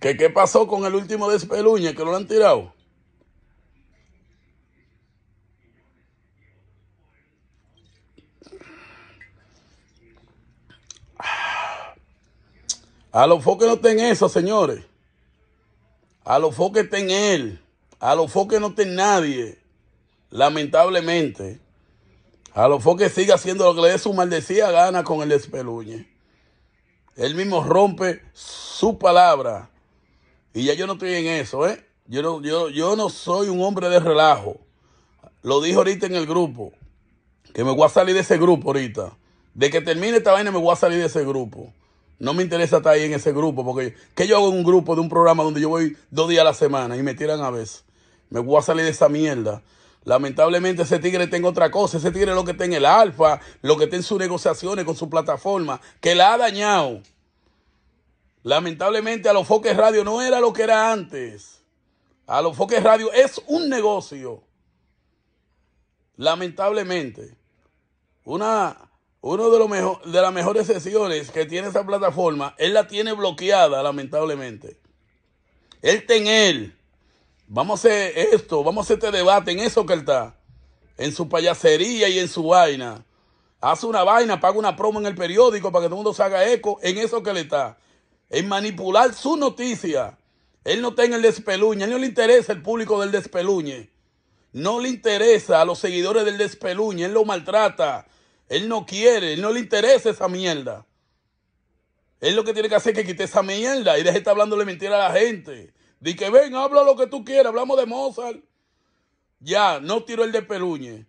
qué pasó con el último despeluñe que lo han tirado? A los foques no estén eso, señores. A los foques ten él. A los foque no en nadie. Lamentablemente. A los foque sigue haciendo lo que le dé su maldecida gana con el despeluñe. Él mismo rompe su palabra y ya yo no estoy en eso, ¿eh? Yo no, yo, yo no soy un hombre de relajo. Lo dijo ahorita en el grupo, que me voy a salir de ese grupo ahorita. De que termine esta vaina me voy a salir de ese grupo. No me interesa estar ahí en ese grupo, porque ¿qué yo hago en un grupo de un programa donde yo voy dos días a la semana y me tiran a veces? Me voy a salir de esa mierda. Lamentablemente ese tigre tiene otra cosa, ese tigre lo que está en el alfa, lo que está en sus negociaciones con su plataforma, que la ha dañado. Lamentablemente, a los foques radio no era lo que era antes. A los foques radio es un negocio. Lamentablemente. Una, uno de, los de las mejores sesiones que tiene esa plataforma, él la tiene bloqueada, lamentablemente. Él está él. Vamos a hacer esto, vamos a hacer este debate en eso que él está. En su payasería y en su vaina. Hace una vaina, paga una promo en el periódico para que todo el mundo se haga eco en eso que le está en manipular su noticia. Él no tiene el despeluñe, a él no le interesa el público del despeluñe. No le interesa a los seguidores del despeluñe, él lo maltrata. Él no quiere, él no le interesa esa mierda. Él lo que tiene que hacer es que quite esa mierda y deje de estar hablándole mentira a la gente. Di que ven, habla lo que tú quieras, hablamos de Mozart. Ya, no tiro el despeluñe.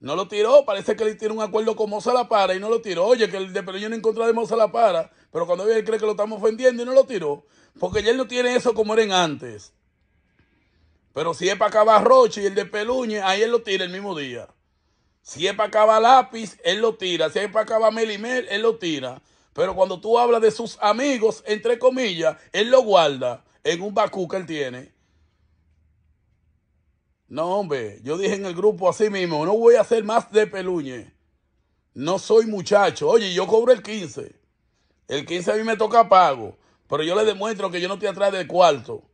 No lo tiró, parece que él tiene un acuerdo con Moza La Para y no lo tiró. Oye, que el de Peluñe no contra de Moza La Para, pero cuando él cree que lo estamos ofendiendo y no lo tiró, porque ya él no tiene eso como eran antes. Pero si es para acabar Roche y el de Peluñe, ahí él lo tira el mismo día. Si es para acabar Lápiz, él lo tira. Si es para acabar Melimel, él lo tira. Pero cuando tú hablas de sus amigos, entre comillas, él lo guarda en un bakú que él tiene. No, hombre, yo dije en el grupo así mismo, no voy a hacer más de peluñe. No soy muchacho. Oye, yo cobro el 15. El 15 a mí me toca pago, pero yo le demuestro que yo no estoy atrás del cuarto.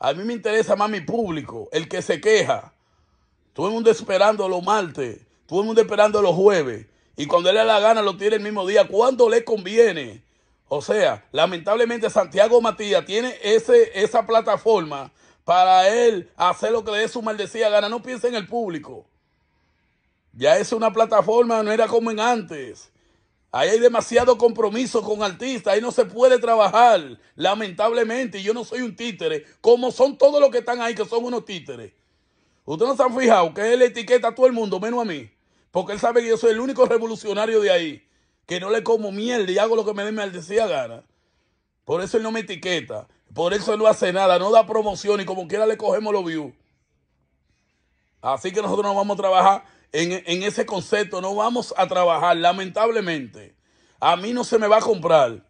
A mí me interesa más mi público, el que se queja. Todo el mundo esperando los martes, todo el mundo esperando los jueves. Y cuando él le da la gana lo tiene el mismo día, ¿Cuándo le conviene. O sea, lamentablemente Santiago Matías tiene ese, esa plataforma para él hacer lo que le dé su maldecía gana. No piense en el público. Ya es una plataforma, no era como en antes. Ahí hay demasiado compromiso con artistas, ahí no se puede trabajar, lamentablemente. yo no soy un títere, como son todos los que están ahí, que son unos títeres. Ustedes no se han fijado que él etiqueta a todo el mundo, menos a mí. Porque él sabe que yo soy el único revolucionario de ahí, que no le como mierda y hago lo que me dé maldecía gana. Por eso él no me etiqueta. Por eso él no hace nada, no da promoción y como quiera le cogemos los views. Así que nosotros no vamos a trabajar en, ese concepto, no vamos a trabajar, lamentablemente. A mí no se me va a comprar.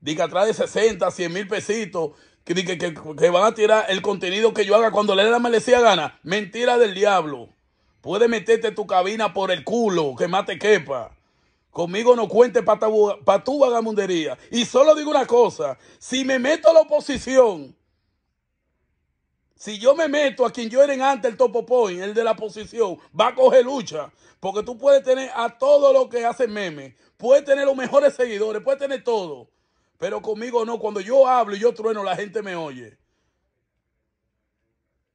Diga atrás de 60, 100 mil pesitos, que, que, van a tirar el contenido que yo haga cuando le dé la malecía gana. Mentira del diablo. Puede meterte tu cabina por el culo, que más te quepa. Conmigo no cuente para tu vagamundería. Y solo digo una cosa, si me meto a la oposición, si yo me meto a quien yo era antes, el topo el de la oposición, va a coger lucha. Porque tú puedes tener a todo lo que hace meme, puedes tener los mejores seguidores, puedes tener todo. Pero conmigo no, cuando yo hablo y yo trueno, la gente me oye.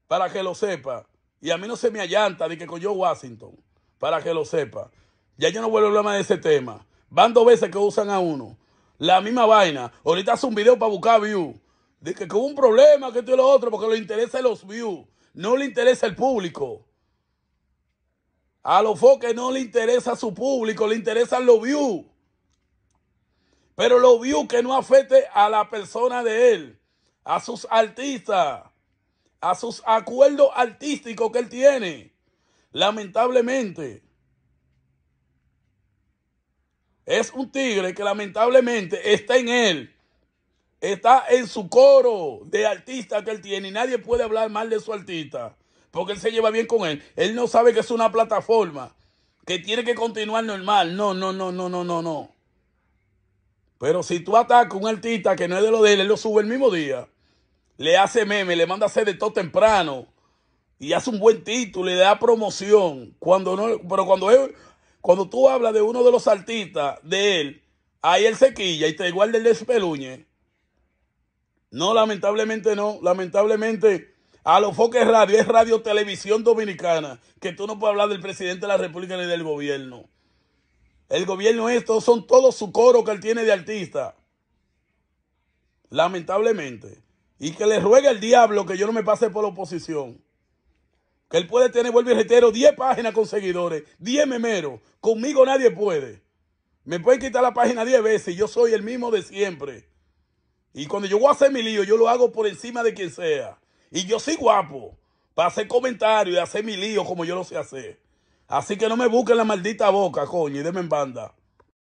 Para que lo sepa. Y a mí no se me allanta de que con yo Washington. Para que lo sepa. Ya yo no vuelvo a hablar más de ese tema. Van dos veces que usan a uno. La misma vaina. Ahorita hace un video para buscar views. Dice que hubo un problema, que esto y lo otro, porque le interesa los views. No le interesa el público. A los foques no le interesa su público, le interesan los views. Pero los views que no afecte a la persona de él, a sus artistas, a sus acuerdos artísticos que él tiene. Lamentablemente. Es un tigre que lamentablemente está en él. Está en su coro de artista que él tiene y nadie puede hablar mal de su artista porque él se lleva bien con él. Él no sabe que es una plataforma que tiene que continuar normal. No, no, no, no, no, no, no. Pero si tú atacas a un artista que no es de lo de él, él lo sube el mismo día. Le hace meme, le manda a hacer de todo temprano. Y hace un buen título, le da promoción. Cuando no, pero cuando él cuando tú hablas de uno de los artistas de él, ahí él sequilla y te guarda el despeluñe. No, lamentablemente no. Lamentablemente, a los foques radio es radio televisión dominicana. Que tú no puedes hablar del presidente de la República ni del gobierno. El gobierno estos son todos su coro que él tiene de artista. Lamentablemente. Y que le ruegue el diablo que yo no me pase por la oposición. Que él puede tener, vuelvo y reitero, 10 páginas con seguidores, 10 memeros. Conmigo nadie puede. Me pueden quitar la página 10 veces. y Yo soy el mismo de siempre. Y cuando yo voy a hacer mi lío, yo lo hago por encima de quien sea. Y yo soy guapo para hacer comentarios y hacer mi lío como yo lo sé hacer. Así que no me busquen la maldita boca, coño, y denme en banda.